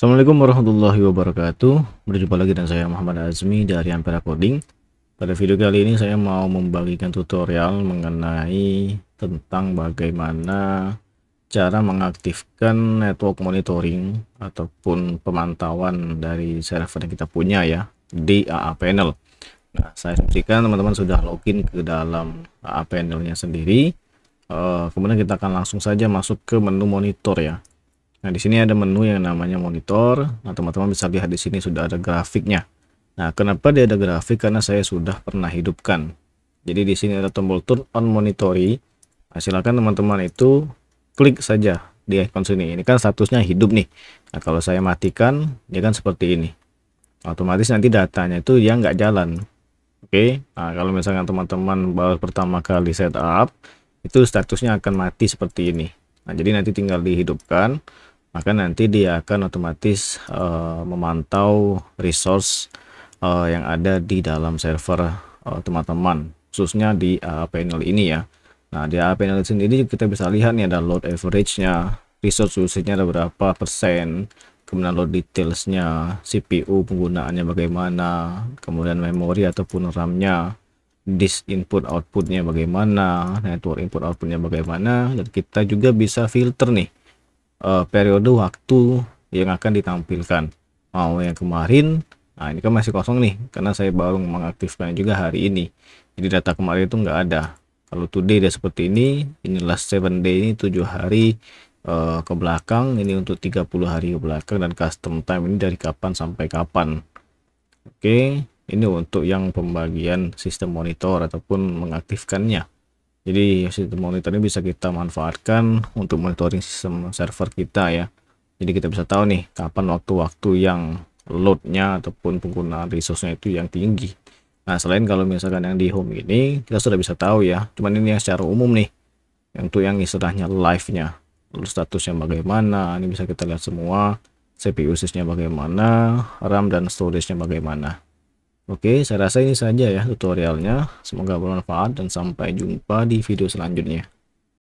Assalamualaikum warahmatullahi wabarakatuh Berjumpa lagi dengan saya Muhammad Azmi dari Ampera Coding Pada video kali ini saya mau membagikan tutorial mengenai tentang bagaimana cara mengaktifkan network monitoring ataupun pemantauan dari server yang kita punya ya di AA panel. Nah, saya pastikan teman-teman sudah login ke dalam AA panelnya sendiri. Eh, kemudian kita akan langsung saja masuk ke menu monitor ya. Nah, di sini ada menu yang namanya monitor. Nah, teman-teman bisa lihat di sini sudah ada grafiknya. Nah, kenapa dia ada grafik? Karena saya sudah pernah hidupkan. Jadi di sini ada tombol turn on monitoring. Nah, silakan teman-teman itu klik saja di icon sini. Ini kan statusnya hidup nih. Nah, kalau saya matikan, dia kan seperti ini. Otomatis nanti datanya itu dia nggak jalan. Oke. Nah, kalau misalkan teman-teman baru pertama kali setup, itu statusnya akan mati seperti ini. Nah, jadi nanti tinggal dihidupkan maka nanti dia akan otomatis uh, memantau resource uh, yang ada di dalam server eh, teman-teman uh, khususnya di uh, panel ini ya nah di uh, panel ini kita bisa lihat nih ada load average-nya resource usage-nya ada berapa persen kemudian load details nya CPU penggunaannya bagaimana kemudian memori ataupun RAM-nya disk input outputnya bagaimana network input outputnya bagaimana dan kita juga bisa filter nih uh, periode waktu yang akan ditampilkan mau yang kemarin nah ini kan masih kosong nih karena saya baru mengaktifkan juga hari ini jadi data kemarin itu nggak ada kalau today dia seperti ini inilah seven day ini tujuh hari uh, ke belakang ini untuk 30 hari ke belakang dan custom time ini dari kapan sampai kapan oke okay. ini untuk yang pembagian sistem monitor ataupun mengaktifkannya jadi sistem monitor ini bisa kita manfaatkan untuk monitoring sistem server kita ya. Jadi kita bisa tahu nih kapan waktu-waktu yang loadnya ataupun penggunaan resource-nya itu yang tinggi. Nah selain kalau misalkan yang di home ini kita sudah bisa tahu ya. Cuman ini yang secara umum nih. Yang tuh yang istilahnya live-nya. Lalu statusnya bagaimana. Ini bisa kita lihat semua. CPU nya bagaimana. RAM dan storage-nya bagaimana. Oke, saya rasa ini saja ya tutorialnya. Semoga bermanfaat dan sampai jumpa di video selanjutnya.